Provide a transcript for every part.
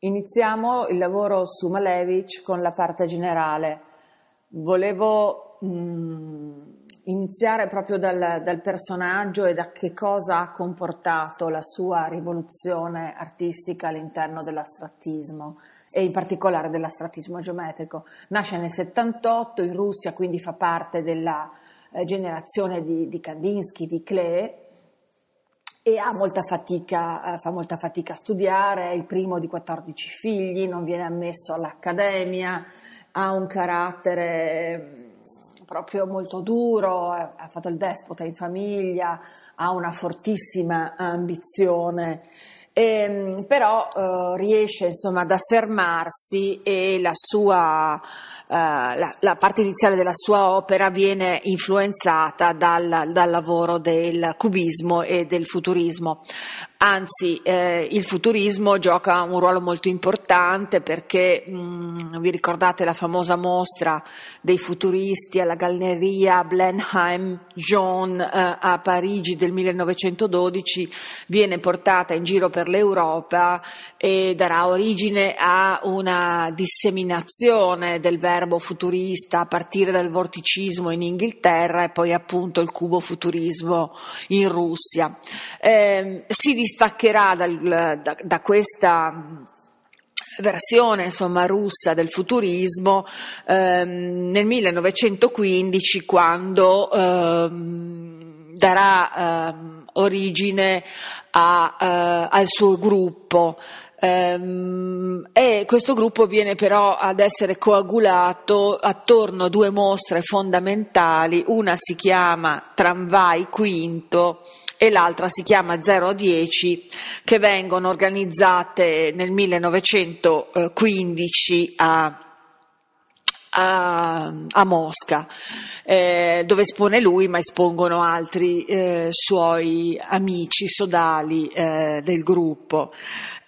Iniziamo il lavoro su Malevich con la parte generale. Volevo mh, mm, iniziare proprio dal, dal, personaggio e da che cosa ha comportato la sua rivoluzione artistica all'interno dell'astrattismo e in particolare dell'astrattismo geometrico. Nasce nel 78 in Russia, quindi fa parte della eh, generazione di, di Kandinsky, di Klee e ha molta fatica, eh, fa molta fatica a studiare, è il primo di 14 figli, non viene ammesso all'accademia, ha un carattere mm, proprio molto duro, ha fatto il despota in famiglia, ha una fortissima ambizione, e, ehm, però eh, riesce insomma ad affermarsi e la sua eh, la, la, parte iniziale della sua opera viene influenzata dal, dal lavoro del cubismo e del futurismo. Anzi, eh, il futurismo gioca un ruolo molto importante perché mh, mm, vi ricordate la famosa mostra dei futuristi alla galleria Blenheim-Jean eh, a Parigi del 1912, viene portata in giro per l'Europa e darà origine a una disseminazione del verbo verbo futurista a partire dal vorticismo in Inghilterra e poi appunto il cubo futurismo in Russia. Eh, si distaccherà dal, da, da questa versione insomma, russa del futurismo ehm, nel 1915 quando ehm, darà ehm, origine a, eh, al suo gruppo Ehm, e questo gruppo viene però ad essere coagulato attorno a due mostre fondamentali, una si chiama Tramvai Quinto e l'altra si chiama 010 che vengono organizzate nel 1915 a a, a, Mosca, eh, dove espone lui, ma espongono altri eh, suoi amici sodali eh, del gruppo.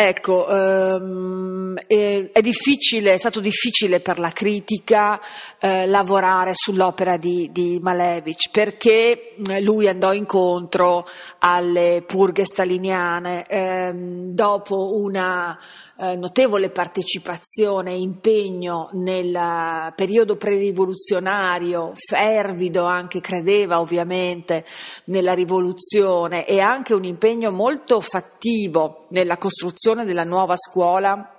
Ecco, um, è, è, è, stato difficile per la critica eh, lavorare sull'opera di, di, Malevich perché mm, lui andò incontro alle purghe staliniane ehm, dopo una eh, notevole partecipazione e impegno nel eh, periodo pre-rivoluzionario, fervido anche credeva ovviamente nella rivoluzione e anche un impegno molto fattivo nella costruzione costruzione della nuova scuola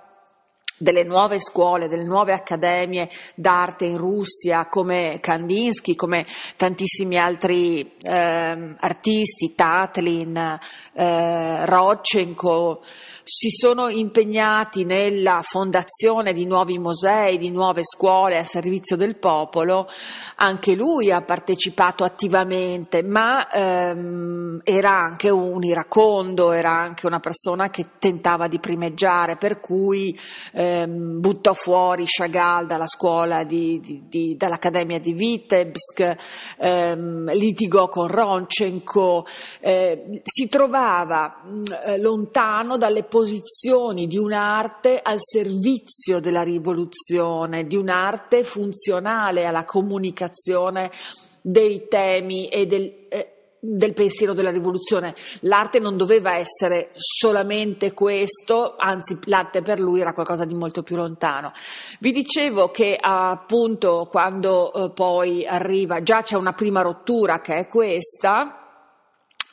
delle nuove scuole, delle nuove accademie d'arte in Russia, come Kandinsky, come tantissimi altri eh, artisti, Tatlin, eh, Rodchenko, si sono impegnati nella fondazione di nuovi musei, di nuove scuole a servizio del popolo, anche lui ha partecipato attivamente, ma ehm, era anche un iracondo, era anche una persona che tentava di primeggiare, per cui ehm, buttò fuori Chagall dalla scuola di, di, di, dall'Accademia di Vitebsk, ehm, litigò con Ronchenko, eh, si trovava mh, lontano dalle posizioni di un'arte al servizio della rivoluzione, di un'arte funzionale alla comunicazione dei temi e del, eh, del pensiero della rivoluzione. L'arte non doveva essere solamente questo, anzi l'arte per lui era qualcosa di molto più lontano. Vi dicevo che appunto quando eh, poi arriva, già c'è una prima rottura che è questa,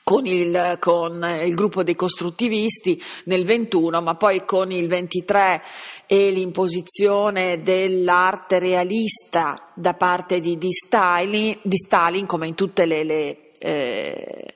con il, con il, gruppo dei costruttivisti nel 21, ma poi con il 23 e l'imposizione dell'arte realista da parte di, di, Stalin, di Stalin come in tutte le, le eh,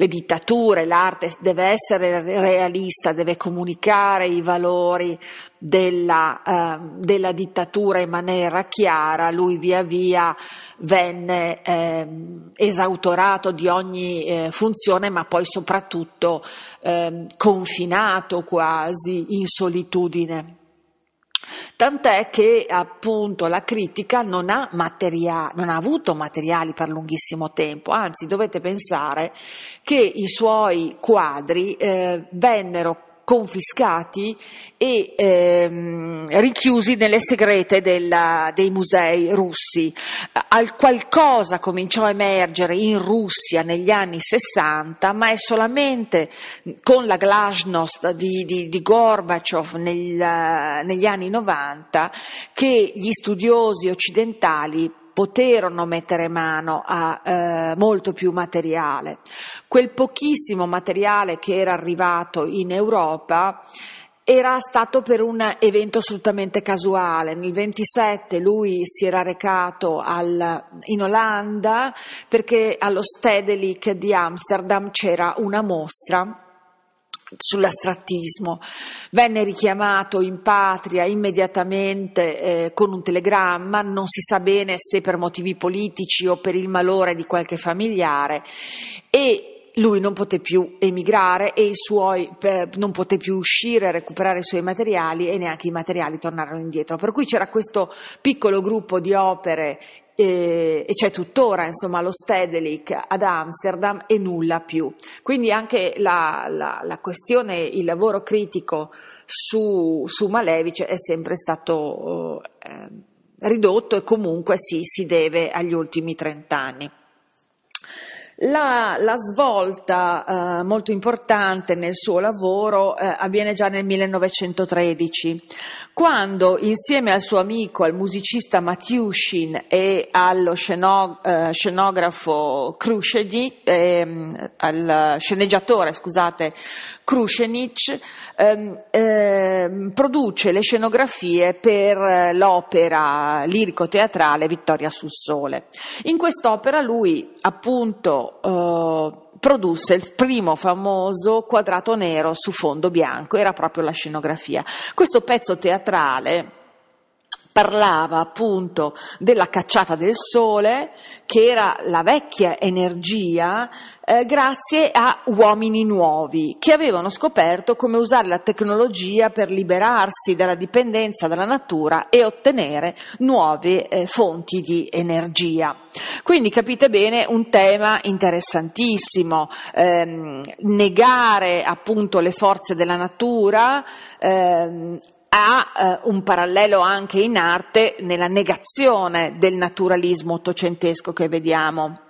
le dittature, l'arte deve essere realista, deve comunicare i valori della, eh, della dittatura in maniera chiara, lui via via venne eh, esautorato di ogni eh, funzione, ma poi soprattutto ehm, confinato quasi in solitudine. Tant'è che appunto la critica non ha, materia- non ha, avuto materiali per lunghissimo tempo, anzi dovete pensare che i suoi quadri eh, vennero confiscati e ehm, richiusi nelle segrete della, dei musei russi. Al qualcosa cominciò a emergere in Russia negli anni 60, ma è solamente con la Glasnost di, di, di Gorbaciov nel, negli anni 90 che gli studiosi occidentali poterono mettere mano a eh, molto più materiale. Quel pochissimo materiale che era arrivato in Europa era stato per un evento assolutamente casuale. Nel 27 lui si era recato al, in Olanda perché allo Stedelijk di Amsterdam c'era una mostra sull'astrattismo. Venne richiamato in patria immediatamente eh, con un telegramma, non si sa bene se per motivi politici o per il malore di qualche familiare e lui non poté più emigrare e suoi, per, non poté più uscire, recuperare i suoi materiali e neanche i materiali tornarono indietro. Per cui c'era questo piccolo gruppo di opere eh, e, c'è tuttora insomma, lo Stedelijk ad Amsterdam e nulla più. Quindi anche la, la, la questione, il lavoro critico su, su Malevich è sempre stato eh, ridotto e comunque sì, si deve agli ultimi trent'anni. La, la svolta eh, molto importante nel suo lavoro eh, avviene già nel 1913, quando insieme al suo amico, al musicista Matiushin e allo sceno, eh, scenografo Khrushchev, ehm, al sceneggiatore scusate, Khrushchev, Ehm, ehm, produce le scenografie per l'opera lirico-teatrale Vittoria sul Sole. In quest'opera lui appunto eh, produsse il primo famoso quadrato nero su fondo bianco, era proprio la scenografia. Questo pezzo teatrale parlava appunto della cacciata del sole, che era la vecchia energia, eh, grazie a uomini nuovi che avevano scoperto come usare la tecnologia per liberarsi dalla dipendenza dalla natura e ottenere nuove eh, fonti di energia. Quindi capite bene un tema interessantissimo, ehm, negare appunto le forze della natura, ehm, ha eh, un parallelo anche in arte nella negazione del naturalismo ottocentesco che vediamo.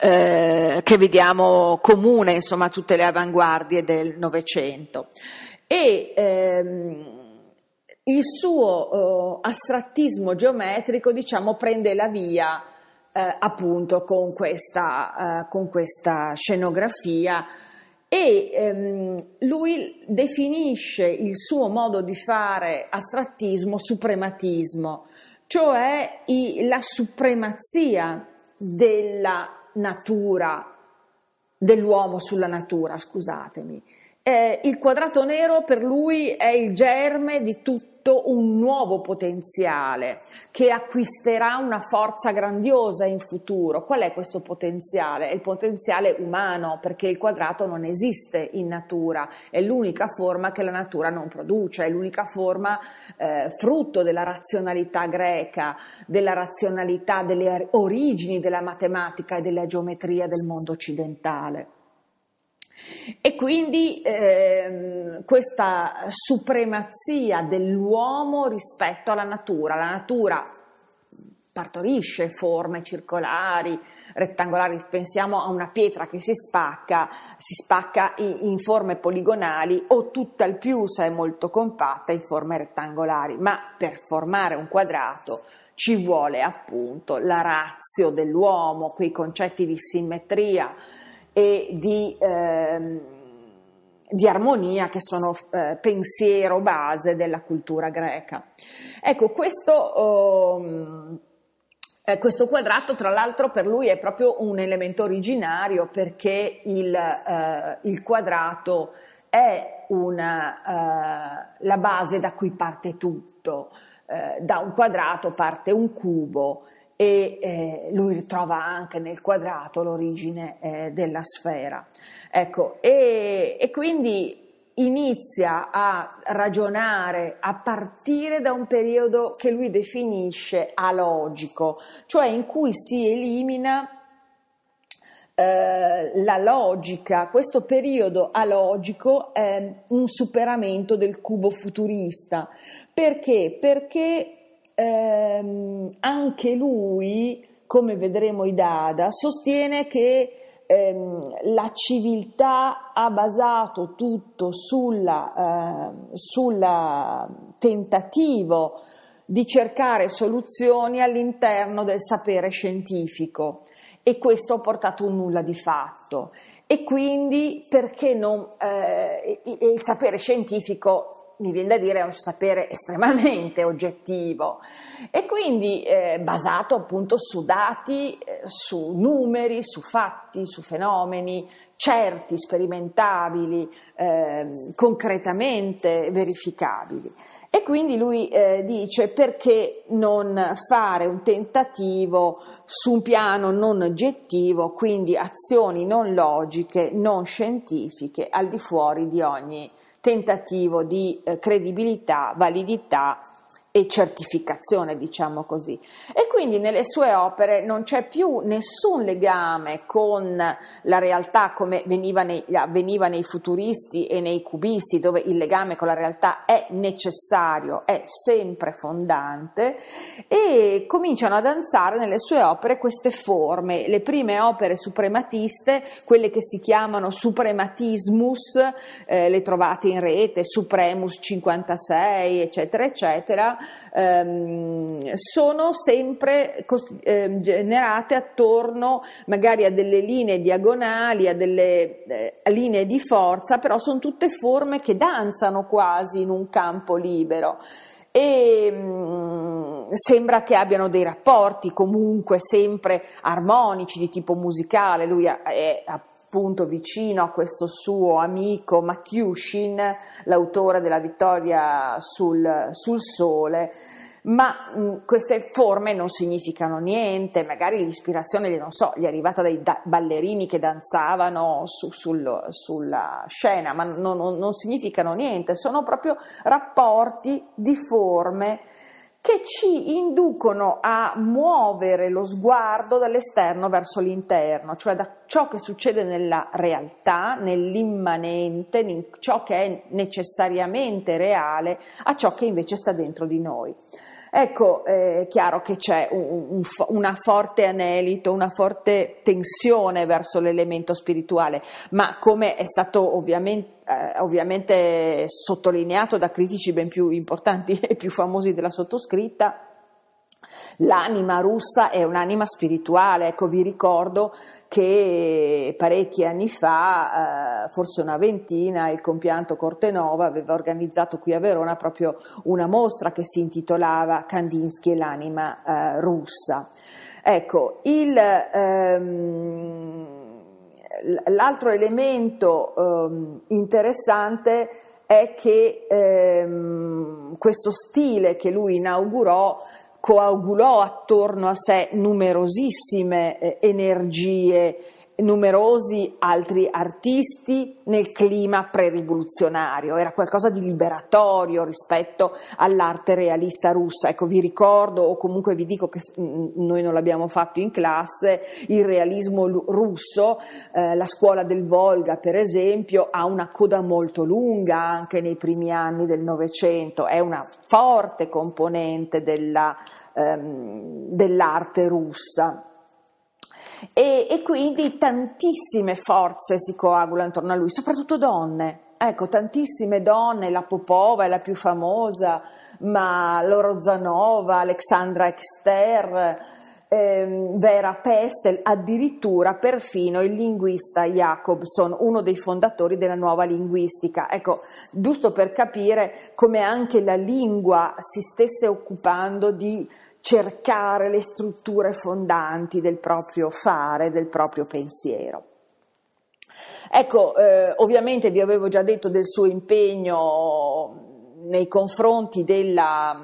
Eh, che vediamo comune insomma, a tutte le avanguardie del Novecento. E ehm, il suo eh, astrattismo geometrico diciamo, prende la via eh, appunto con questa, eh, con questa scenografia e ehm, lui definisce il suo modo di fare astrattismo suprematismo, cioè i, la supremazia della natura, dell'uomo sulla natura, scusatemi eh, il quadrato nero per lui è il germe di tutto un nuovo potenziale che acquisterà una forza grandiosa in futuro. Qual è questo potenziale? È il potenziale umano, perché il quadrato non esiste in natura, è l'unica forma che la natura non produce, è l'unica forma eh, frutto della razionalità greca, della razionalità delle origini della matematica e della geometria del mondo occidentale. E quindi ehm, questa supremazia dell'uomo rispetto alla natura, la natura partorisce forme circolari, rettangolari, pensiamo a una pietra che si spacca, si spacca in, forme poligonali o tutt'al più se è molto compatta in forme rettangolari, ma per formare un quadrato ci vuole appunto la razio dell'uomo, quei concetti di simmetria, e di, eh, di armonia che sono eh, pensiero base della cultura greca. Ecco, questo... Oh, questo quadrato, tra l'altro, per lui è proprio un elemento originario perché il, eh, il quadrato è una, eh, la base da cui parte tutto. Eh, da un quadrato parte un cubo e eh, lui ritrova anche nel quadrato l'origine eh, della sfera. Ecco, e, e quindi inizia a ragionare a partire da un periodo che lui definisce alogico, cioè in cui si elimina eh, la logica, questo periodo alogico è ehm, un superamento del cubo futurista. Perché? Perché ehm, anche lui, come vedremo i Dada, sostiene che ehm, la civiltà ha basato tutto sul eh, tentativo di cercare soluzioni all'interno del sapere scientifico e questo ha portato un nulla di fatto. E quindi perché non, eh, il sapere scientifico mi viene da dire, è un sapere estremamente oggettivo e quindi eh, basato appunto su dati, eh, su numeri, su fatti, su fenomeni certi, sperimentabili, eh, concretamente verificabili. E quindi lui eh, dice perché non fare un tentativo su un piano non oggettivo, quindi azioni non logiche, non scientifiche, al di fuori di ogni tentativo di eh, credibilità, validità e certificazione, diciamo così. E quindi nelle sue opere non c'è più nessun legame con la realtà come veniva nei, avveniva nei futuristi e nei cubisti, dove il legame con la realtà è necessario, è sempre fondante, e cominciano a danzare nelle sue opere queste forme, le prime opere suprematiste, quelle che si chiamano suprematismus, eh, le trovate in rete, Supremus 56, eccetera, eccetera, ehm, sono sempre sempre eh, generate attorno magari a delle linee diagonali, a delle eh, linee di forza, però sono tutte forme che danzano quasi in un campo libero e mm, sembra che abbiano dei rapporti comunque sempre armonici di tipo musicale, lui è appunto vicino a questo suo amico Makyushin, l'autore della vittoria sul, sul sole, ma mh, queste forme non significano niente, magari l'ispirazione, non so, gli è arrivata dai da- ballerini che danzavano su, sul, sulla scena, ma non, non, non significano niente, sono proprio rapporti di forme che ci inducono a muovere lo sguardo dall'esterno verso l'interno, cioè da ciò che succede nella realtà, nell'immanente, in ciò che è necessariamente reale, a ciò che invece sta dentro di noi. Ecco, eh, è chiaro che c'è un, un, una forte anelito, una forte tensione verso l'elemento spirituale, ma come è stato ovviamente eh, ovviamente sottolineato da critici ben più importanti e più famosi della sottoscritta, l'anima russa è un'anima spirituale. Ecco, vi ricordo che parecchi anni fa, eh, forse una ventina, il compianto Cortenova aveva organizzato qui a Verona proprio una mostra che si intitolava Kandinsky e l'anima eh, russa. Ecco, il, ehm, l'altro elemento ehm, interessante è che ehm, questo stile che lui inaugurò coagulò attorno a sé numerosissime eh, energie numerosi altri artisti nel clima pre-rivoluzionario, era qualcosa di liberatorio rispetto all'arte realista russa. Ecco, vi ricordo o comunque vi dico che noi non l'abbiamo fatto in classe, il realismo russo, eh, la scuola del Volga per esempio, ha una coda molto lunga anche nei primi anni del Novecento, è una forte componente della, ehm, dell'arte russa e, e quindi tantissime forze si coagulano intorno a lui, soprattutto donne. Ecco, tantissime donne, la Popova è la più famosa, ma Loro Zanova, Alexandra Exter, ehm, Vera Pestel, addirittura perfino il linguista Jacobson, uno dei fondatori della nuova linguistica. Ecco, giusto per capire come anche la lingua si stesse occupando di cercare le strutture fondanti del proprio fare, del proprio pensiero. Ecco, eh, ovviamente vi avevo già detto del suo impegno nei confronti della,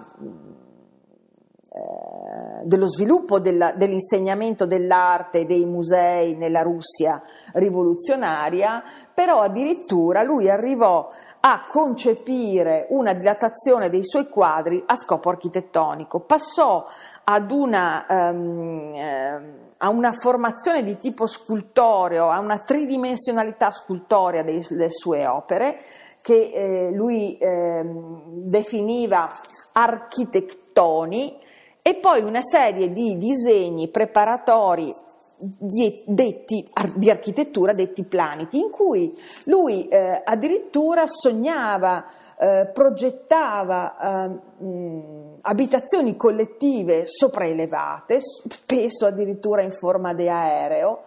eh, dello sviluppo della, dell'insegnamento dell'arte e dei musei nella Russia rivoluzionaria, però addirittura lui arrivò a concepire una dilatazione dei suoi quadri a scopo architettonico. Passò ad una, um, eh, a una formazione di tipo scultoreo, a una tridimensionalità scultorea dei, delle sue opere, che eh, lui eh, definiva architettoni, e poi una serie di disegni preparatori di, detti di architettura, detti planeti, in cui lui eh, addirittura sognava, eh, progettava eh, mh, abitazioni collettive sopraelevate, spesso addirittura in forma di aereo,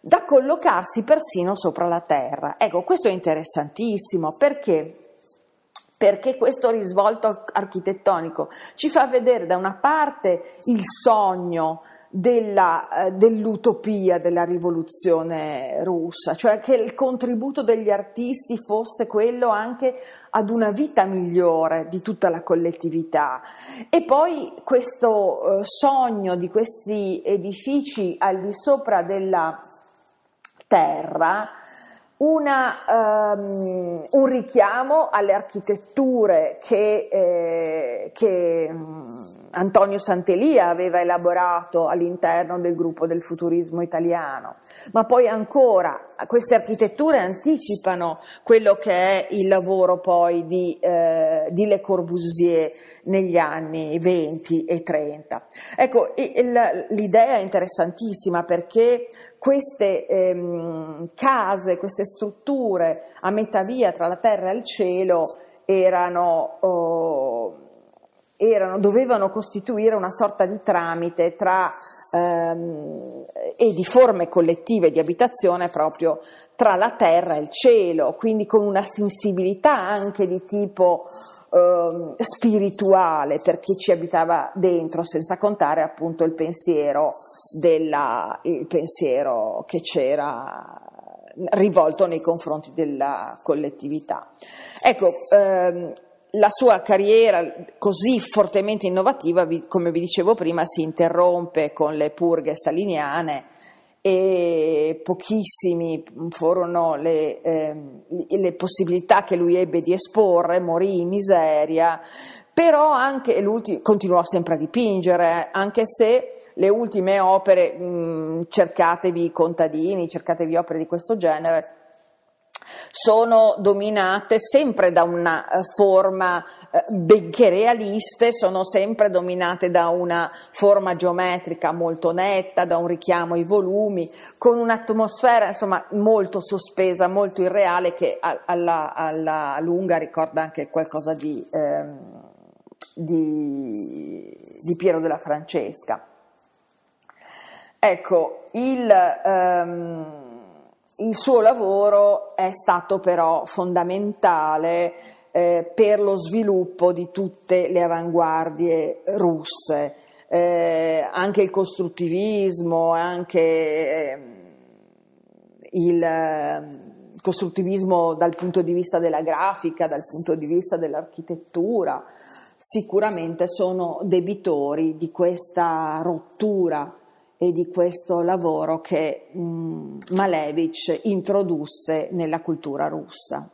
da collocarsi persino sopra la Terra. Ecco, questo è interessantissimo perché perché questo risvolto architettonico ci fa vedere da una parte il sogno della, eh, dell'utopia della rivoluzione russa, cioè che il contributo degli artisti fosse quello anche ad una vita migliore di tutta la collettività. E poi questo eh, sogno di questi edifici al di sopra della terra, una, um, un richiamo alle architetture che, eh, che mm, Antonio Santelia aveva elaborato all'interno del gruppo del futurismo italiano, ma poi ancora queste architetture anticipano quello che è il lavoro poi di, eh, di Le Corbusier negli anni 20 e 30. Ecco, l'idea è interessantissima perché queste ehm, case, queste strutture a metà via tra la terra e il cielo erano... Oh, erano, dovevano costituire una sorta di tramite tra, ehm, e di forme collettive di abitazione proprio tra la terra e il cielo, quindi con una sensibilità anche di tipo eh, spirituale per chi ci abitava dentro, senza contare appunto il pensiero, della, il pensiero che c'era rivolto nei confronti della collettività. Ecco, ehm, la sua carriera così fortemente innovativa, vi, come vi dicevo prima, si interrompe con le purghe staliniane e pochissimi furono le, eh, le possibilità che lui ebbe di esporre, morì in miseria, però anche continuò sempre a dipingere, anche se le ultime opere, mh, cercatevi contadini, cercatevi opere di questo genere, sono dominate sempre da una eh, forma, eh, benché realiste, sono sempre dominate da una forma geometrica molto netta, da un richiamo ai volumi, con un'atmosfera insomma molto sospesa, molto irreale che alla, alla lunga ricorda anche qualcosa di, ehm, di, di Piero della Francesca. Ecco, il... Ehm, il suo lavoro è stato però fondamentale eh, per lo sviluppo di tutte le avanguardie russe, eh, anche il costruttivismo, anche eh, il ehm, costruttivismo dal punto di vista della grafica, dal punto di vista dell'architettura, sicuramente sono debitori di questa rottura e di questo lavoro che mh, Malevich introdusse nella cultura russa.